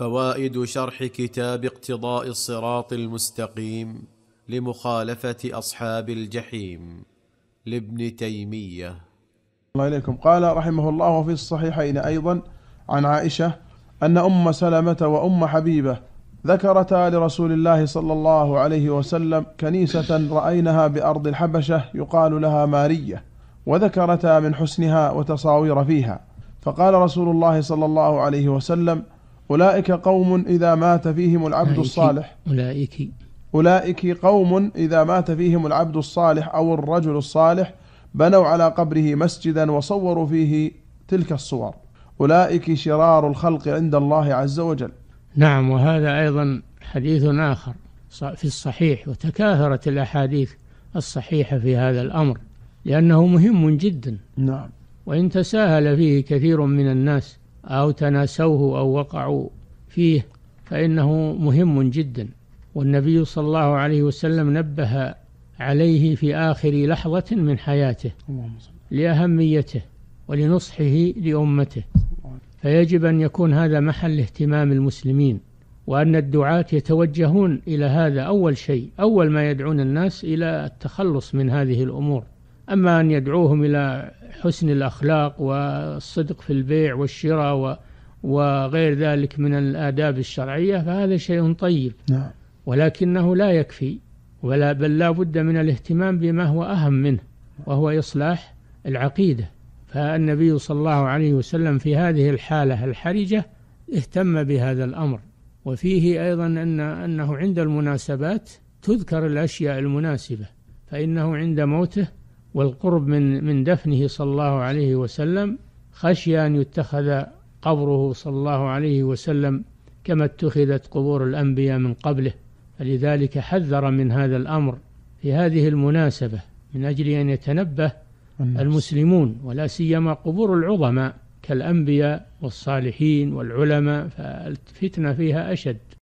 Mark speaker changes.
Speaker 1: فوائد شرح كتاب اقتضاء الصراط المستقيم لمخالفه اصحاب الجحيم لابن تيميه الله اليكم قال رحمه الله في الصحيحين ايضا عن عائشه ان ام سلمه وام حبيبه ذكرتا لرسول الله صلى الله عليه وسلم كنيسه راينها بارض الحبشه يقال لها ماريه وذكرتا من حسنها وتصاوير فيها فقال رسول الله صلى الله عليه وسلم أولئك قوم إذا مات فيهم العبد الصالح
Speaker 2: أولئك
Speaker 1: أولئك قوم إذا مات فيهم العبد الصالح أو الرجل الصالح بنوا على قبره مسجدا وصوروا فيه تلك الصور أولئك شرار الخلق عند الله عز وجل
Speaker 2: نعم وهذا أيضا حديث آخر في الصحيح وتكاثرت الأحاديث الصحيحة في هذا الأمر لأنه مهم جدا نعم وإن تساهل فيه كثير من الناس أو تناسوه أو وقعوا فيه فإنه مهم جدا والنبي صلى الله عليه وسلم نبه عليه في آخر لحظة من حياته لأهميته ولنصحه لأمته فيجب أن يكون هذا محل اهتمام المسلمين وأن الدعاة يتوجهون إلى هذا أول شيء أول ما يدعون الناس إلى التخلص من هذه الأمور أما أن يدعوهم إلى حسن الأخلاق والصدق في البيع والشراء وغير ذلك من الآداب الشرعية فهذا شيء طيب نعم. ولكنه لا يكفي ولا بل لا بد من الاهتمام بما هو أهم منه وهو إصلاح العقيدة فالنبي صلى الله عليه وسلم في هذه الحالة الحرجة اهتم بهذا الأمر وفيه أيضا أن أنه عند المناسبات تذكر الأشياء المناسبة فإنه عند موته والقرب من من دفنه صلى الله عليه وسلم خشي أن يتخذ قبره صلى الله عليه وسلم كما اتخذت قبور الأنبياء من قبله فلذلك حذر من هذا الأمر في هذه المناسبة من أجل أن يتنبه الناس. المسلمون ولا سيما قبور العظماء كالأنبياء والصالحين والعلماء فالفتنة فيها أشد